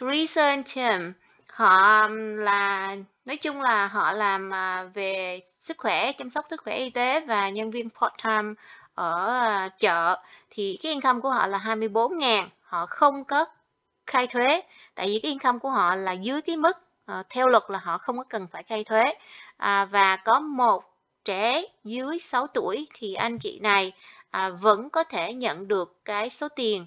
Theresa Tim họ um, là nói chung là họ làm à, về sức khỏe chăm sóc sức khỏe y tế và nhân viên part time ở à, chợ thì cái income của họ là 24.000 họ không có khai thuế tại vì cái income của họ là dưới cái mức ờ, theo luật là họ không có cần phải khai thuế à, và có một trẻ dưới 6 tuổi thì anh chị này à, vẫn có thể nhận được cái số tiền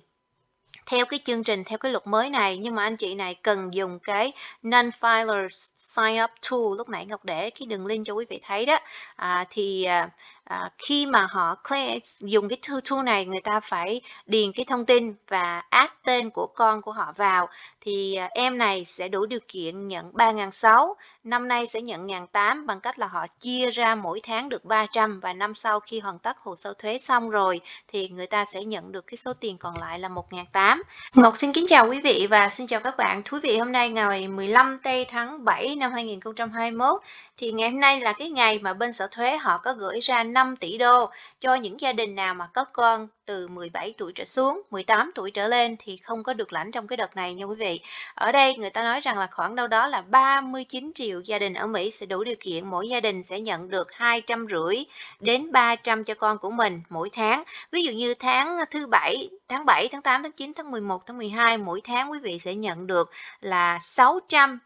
theo cái chương trình theo cái luật mới này nhưng mà anh chị này cần dùng cái non filer sign up tool lúc nãy ngọc để cái đường link cho quý vị thấy đó à, thì à, à, khi mà họ claim, dùng cái tool này người ta phải điền cái thông tin và add tên của con của họ vào thì à, em này sẽ đủ điều kiện nhận 3.600 năm nay sẽ nhận 1.800 bằng cách là họ chia ra mỗi tháng được 300 và năm sau khi hoàn tất hồ sơ thuế xong rồi thì người ta sẽ nhận được cái số tiền còn lại là 1.800 Ngọc xin kính chào quý vị và xin chào các bạn thú vị hôm nay ngày 15 tây tháng 7 năm 2021 thì ngày hôm nay là cái ngày mà bên sở thuế họ có gửi ra 5 tỷ đô cho những gia đình nào mà có con từ 17 tuổi trở xuống, 18 tuổi trở lên thì không có được lãnh trong cái đợt này nha quý vị. Ở đây người ta nói rằng là khoảng đâu đó là 39 triệu gia đình ở Mỹ sẽ đủ điều kiện mỗi gia đình sẽ nhận được 200 rưỡi đến 300 cho con của mình mỗi tháng. Ví dụ như tháng thứ bảy, tháng 7, tháng 8, tháng 9, tháng 11, tháng 12 mỗi tháng quý vị sẽ nhận được là 600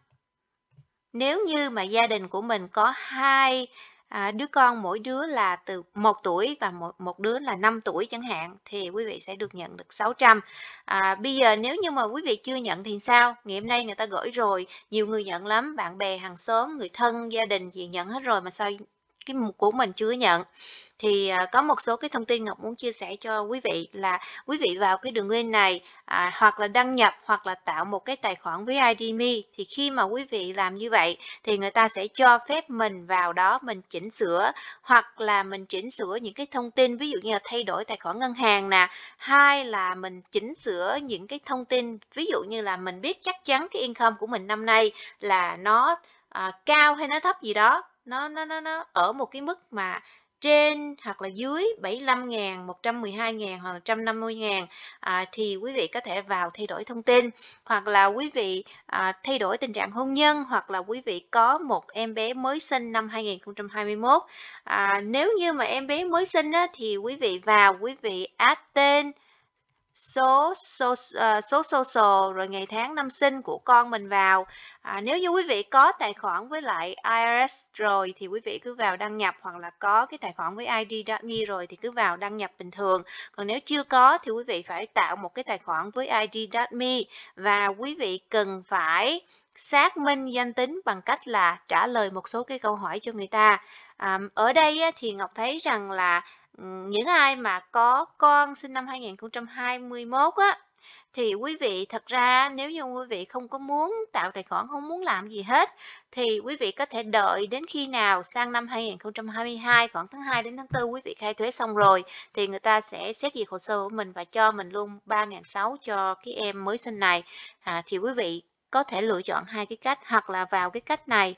nếu như mà gia đình của mình có hai à, đứa con mỗi đứa là từ 1 tuổi và một, một đứa là 5 tuổi chẳng hạn thì quý vị sẽ được nhận được 600 à, bây giờ nếu như mà quý vị chưa nhận thì sao ngày hôm nay người ta gửi rồi nhiều người nhận lắm bạn bè hàng xóm người thân gia đình gì nhận hết rồi mà sao cái của mình chưa nhận thì à, có một số cái thông tin Ngọc muốn chia sẻ cho quý vị là quý vị vào cái đường link này à, hoặc là đăng nhập hoặc là tạo một cái tài khoản với IDMe thì khi mà quý vị làm như vậy thì người ta sẽ cho phép mình vào đó mình chỉnh sửa hoặc là mình chỉnh sửa những cái thông tin ví dụ như là thay đổi tài khoản ngân hàng nè hai là mình chỉnh sửa những cái thông tin ví dụ như là mình biết chắc chắn cái income của mình năm nay là nó à, cao hay nó thấp gì đó nó nó nó nó ở một cái mức mà trên hoặc là dưới 75 ngàn, 112 ngàn hoặc là 150 ngàn à, thì quý vị có thể vào thay đổi thông tin hoặc là quý vị à, thay đổi tình trạng hôn nhân hoặc là quý vị có một em bé mới sinh năm 2021 à, nếu như mà em bé mới sinh á, thì quý vị vào quý vị add tên số số uh, số social rồi ngày tháng năm sinh của con mình vào à, nếu như quý vị có tài khoản với lại IRS rồi thì quý vị cứ vào đăng nhập hoặc là có cái tài khoản với ID.me rồi thì cứ vào đăng nhập bình thường còn nếu chưa có thì quý vị phải tạo một cái tài khoản với ID.me và quý vị cần phải xác minh danh tính bằng cách là trả lời một số cái câu hỏi cho người ta à, ở đây thì ngọc thấy rằng là những ai mà có con sinh năm 2021 á thì quý vị thật ra nếu như quý vị không có muốn tạo tài khoản không muốn làm gì hết thì quý vị có thể đợi đến khi nào sang năm 2022 khoảng tháng 2 đến tháng 4 quý vị khai thuế xong rồi thì người ta sẽ xét duyệt hồ sơ của mình và cho mình luôn 3.600 cho cái em mới sinh này à, thì quý vị có thể lựa chọn hai cái cách hoặc là vào cái cách này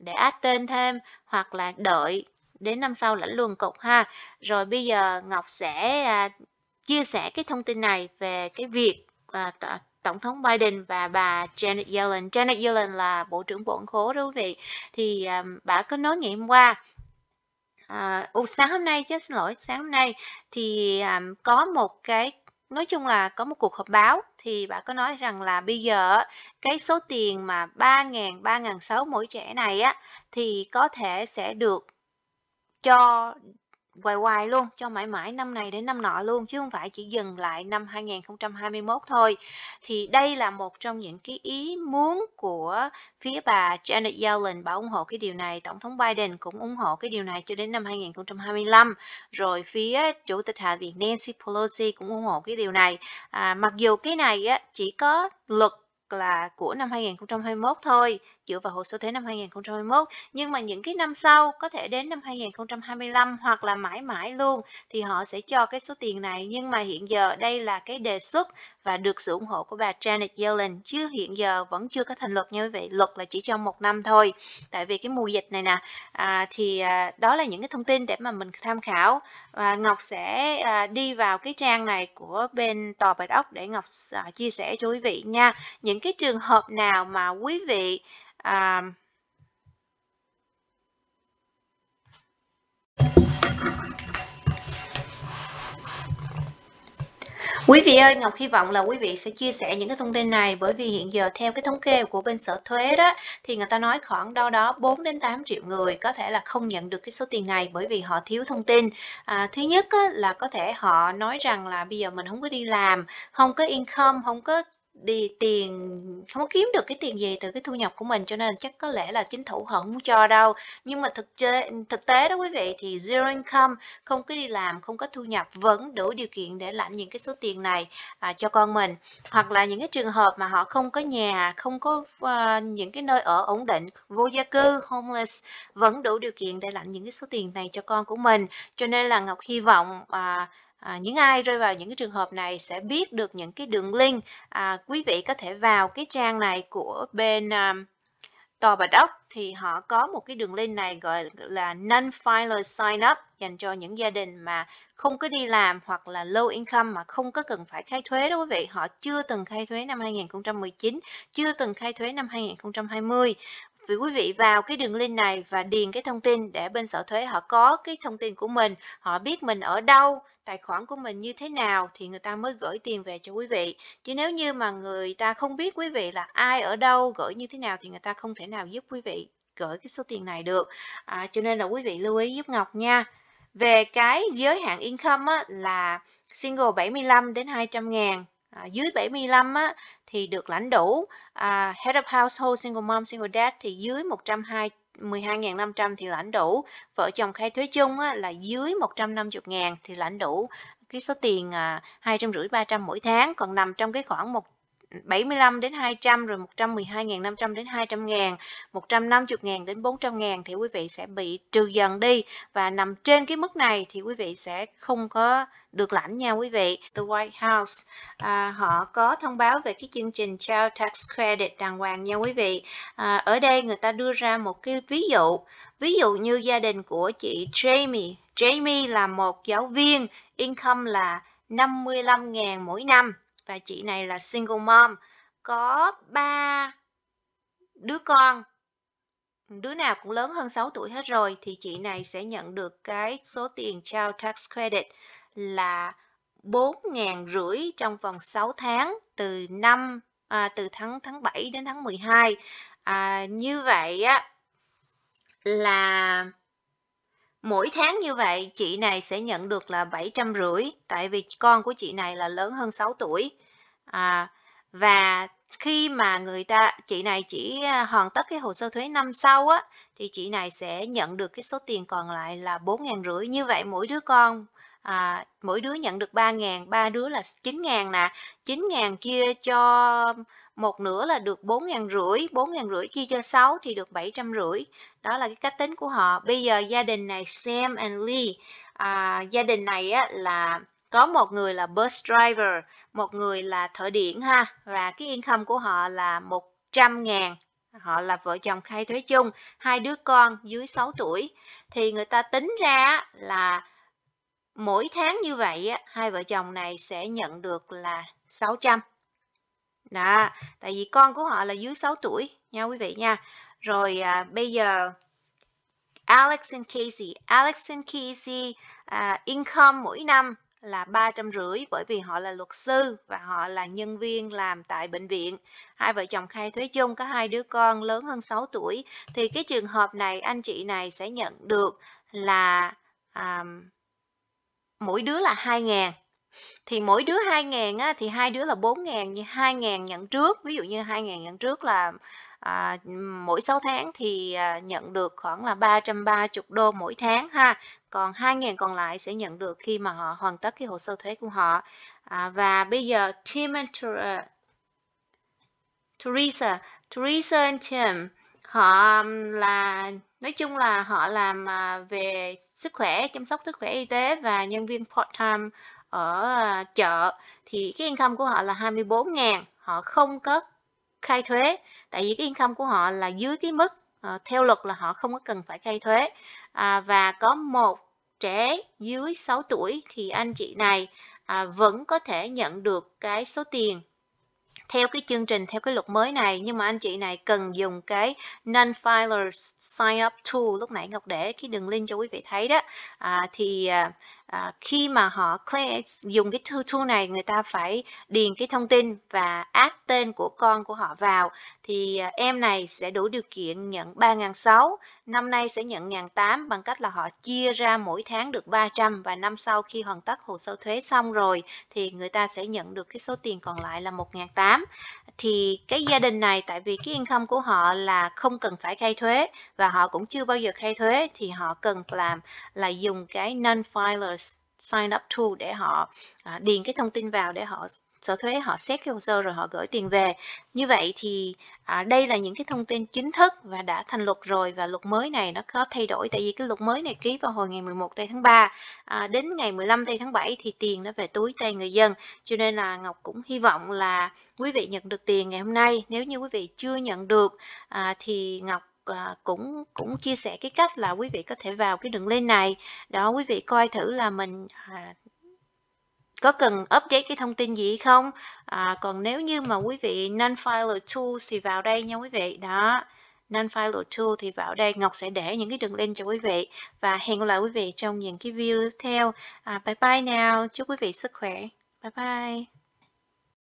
để add tên thêm hoặc là đợi đến năm sau lãnh luôn cục ha rồi bây giờ ngọc sẽ à, chia sẻ cái thông tin này về cái việc à, tổng thống Biden và bà Janet Yellen Janet Yellen là bộ trưởng bộ khố đó quý vị thì à, bà có nói ngày hôm qua à, sáng hôm nay chứ xin lỗi sáng hôm nay thì à, có một cái nói chung là có một cuộc họp báo thì bà có nói rằng là bây giờ cái số tiền mà ba 3 ba 3.600 mỗi trẻ này á thì có thể sẽ được cho hoài hoài luôn, cho mãi mãi năm này đến năm nọ luôn chứ không phải chỉ dừng lại năm 2021 thôi. Thì đây là một trong những cái ý muốn của phía bà Janet Yellen, bảo ủng hộ cái điều này, Tổng thống Biden cũng ủng hộ cái điều này cho đến năm 2025. Rồi phía Chủ tịch Hạ viện Nancy Pelosi cũng ủng hộ cái điều này. À, mặc dù cái này á, chỉ có luật là của năm 2021 thôi dựa vào hồ sơ thuế năm 2021 nhưng mà những cái năm sau có thể đến năm 2025 hoặc là mãi mãi luôn thì họ sẽ cho cái số tiền này nhưng mà hiện giờ đây là cái đề xuất và được sự ủng hộ của bà Janet Yellen chứ hiện giờ vẫn chưa có thành luật nha quý vị luật là chỉ trong một năm thôi tại vì cái mùa dịch này nè à, thì à, đó là những cái thông tin để mà mình tham khảo và Ngọc sẽ à, đi vào cái trang này của bên tòa bạch ốc để Ngọc à, chia sẻ cho quý vị nha những cái trường hợp nào mà quý vị um, Quý vị ơi, Ngọc hy vọng là quý vị sẽ chia sẻ những cái thông tin này bởi vì hiện giờ theo cái thống kê của bên sở thuế đó thì người ta nói khoảng đâu đó 4 đến 8 triệu người có thể là không nhận được cái số tiền này bởi vì họ thiếu thông tin. À, thứ nhất á, là có thể họ nói rằng là bây giờ mình không có đi làm, không có income, không có đi tiền không có kiếm được cái tiền gì từ cái thu nhập của mình cho nên chắc có lẽ là chính phủ họ không cho đâu nhưng mà thực tế thực tế đó quý vị thì zero income không có đi làm không có thu nhập vẫn đủ điều kiện để lãnh những cái số tiền này à, cho con mình hoặc là những cái trường hợp mà họ không có nhà không có uh, những cái nơi ở ổn định vô gia cư homeless vẫn đủ điều kiện để lãnh những cái số tiền này cho con của mình cho nên là ngọc hy vọng à, À, những ai rơi vào những cái trường hợp này sẽ biết được những cái đường link à, quý vị có thể vào cái trang này của bên à, Tòa Bạch Ốc thì họ có một cái đường link này gọi là non-filer sign up dành cho những gia đình mà không có đi làm hoặc là low income mà không có cần phải khai thuế đó quý vị. Họ chưa từng khai thuế năm 2019, chưa từng khai thuế năm 2020 vì quý vị vào cái đường link này và điền cái thông tin để bên sở thuế họ có cái thông tin của mình, họ biết mình ở đâu, tài khoản của mình như thế nào thì người ta mới gửi tiền về cho quý vị. Chứ nếu như mà người ta không biết quý vị là ai ở đâu, gửi như thế nào thì người ta không thể nào giúp quý vị gửi cái số tiền này được. À, cho nên là quý vị lưu ý giúp Ngọc nha. Về cái giới hạn income á, là single 75 đến 200 ngàn. À, dưới 75 á, thì được lãnh đủ à, Head of Household Single Mom Single Dad thì dưới 120 12.500 thì lãnh đủ vợ chồng khai thuế chung á, là dưới 150.000 thì lãnh đủ cái số tiền à, hai trăm rưỡi ba mỗi tháng còn nằm trong cái khoảng một 75 đến 200 rồi 112.500 đến 200 000 150 000 đến 400 000 thì quý vị sẽ bị trừ dần đi và nằm trên cái mức này thì quý vị sẽ không có được lãnh nha quý vị The White House à, họ có thông báo về cái chương trình Child Tax Credit đàng hoàng nha quý vị à, ở đây người ta đưa ra một cái ví dụ ví dụ như gia đình của chị Jamie Jamie là một giáo viên income là 55.000 mỗi năm và chị này là single mom có ba đứa con đứa nào cũng lớn hơn 6 tuổi hết rồi thì chị này sẽ nhận được cái số tiền child tax credit là 4.000 rưỡi trong vòng 6 tháng từ năm à, từ tháng tháng 7 đến tháng 12. À, như vậy á là Mỗi tháng như vậy, chị này sẽ nhận được là rưỡi tại vì con của chị này là lớn hơn 6 tuổi. À, và khi mà người ta chị này chỉ à, hoàn tất cái hồ sơ thuế năm sau á thì chị này sẽ nhận được cái số tiền còn lại là bốn ngàn rưỡi như vậy mỗi đứa con à, mỗi đứa nhận được ba ngàn ba đứa là chín ngàn nè chín ngàn chia cho một nửa là được 4.000 rưỡi, 4.000 rưỡi chia cho 6 thì được 700 rưỡi. Đó là cái cách tính của họ. Bây giờ gia đình này Sam and Lee, à, gia đình này á, là có một người là bus driver, một người là thợ điện ha và cái income của họ là 100 ngàn họ là vợ chồng khai thuế chung, hai đứa con dưới 6 tuổi thì người ta tính ra là mỗi tháng như vậy hai vợ chồng này sẽ nhận được là 600 đó, tại vì con của họ là dưới 6 tuổi nha quý vị nha. Rồi à, bây giờ Alex and Casey, Alex and Casey à, income mỗi năm là ba trăm rưỡi bởi vì họ là luật sư và họ là nhân viên làm tại bệnh viện. Hai vợ chồng khai thuế chung có hai đứa con lớn hơn 6 tuổi thì cái trường hợp này anh chị này sẽ nhận được là à, mỗi đứa là hai ngàn thì mỗi đứa 2 000 á, thì hai đứa là 4 000 như 2 000 nhận trước ví dụ như 2 000 nhận trước là à, mỗi 6 tháng thì à, nhận được khoảng là 330 đô mỗi tháng ha còn 2 000 còn lại sẽ nhận được khi mà họ hoàn tất cái hồ sơ thuế của họ à, và bây giờ Tim and Teresa à, Teresa and Tim họ là nói chung là họ làm à, về sức khỏe chăm sóc sức khỏe y tế và nhân viên part time ở à, chợ thì cái income của họ là 24.000 họ không có khai thuế tại vì cái income của họ là dưới cái mức ờ, theo luật là họ không có cần phải khai thuế à, và có một trẻ dưới 6 tuổi thì anh chị này à, vẫn có thể nhận được cái số tiền theo cái chương trình theo cái luật mới này nhưng mà anh chị này cần dùng cái non filer sign up tool lúc nãy ngọc để cái đường link cho quý vị thấy đó à, thì à, à, khi mà họ claim, dùng cái tool, tool này người ta phải điền cái thông tin và add tên của con của họ vào thì à, em này sẽ đủ điều kiện nhận 3.600 năm nay sẽ nhận 1.800 bằng cách là họ chia ra mỗi tháng được 300 và năm sau khi hoàn tất hồ sơ thuế xong rồi thì người ta sẽ nhận được cái số tiền còn lại là 1.800 thì cái gia đình này tại vì cái income của họ là không cần phải khai thuế và họ cũng chưa bao giờ khai thuế thì họ cần làm là dùng cái non-filers sign up to để họ à, điền cái thông tin vào để họ sở thuế họ xét cái hồ sơ rồi họ gửi tiền về như vậy thì à, đây là những cái thông tin chính thức và đã thành luật rồi và luật mới này nó có thay đổi tại vì cái luật mới này ký vào hồi ngày 11 tây tháng 3 à, đến ngày 15 tây tháng 7 thì tiền nó về túi tay người dân cho nên là Ngọc cũng hy vọng là quý vị nhận được tiền ngày hôm nay nếu như quý vị chưa nhận được à, thì Ngọc à, cũng cũng chia sẻ cái cách là quý vị có thể vào cái đường link này đó quý vị coi thử là mình à, có cần update cái thông tin gì không à, còn nếu như mà quý vị non file tools thì vào đây nha quý vị đó non file tool thì vào đây Ngọc sẽ để những cái đường link cho quý vị và hẹn gặp lại quý vị trong những cái video tiếp theo à, bye bye nào chúc quý vị sức khỏe bye bye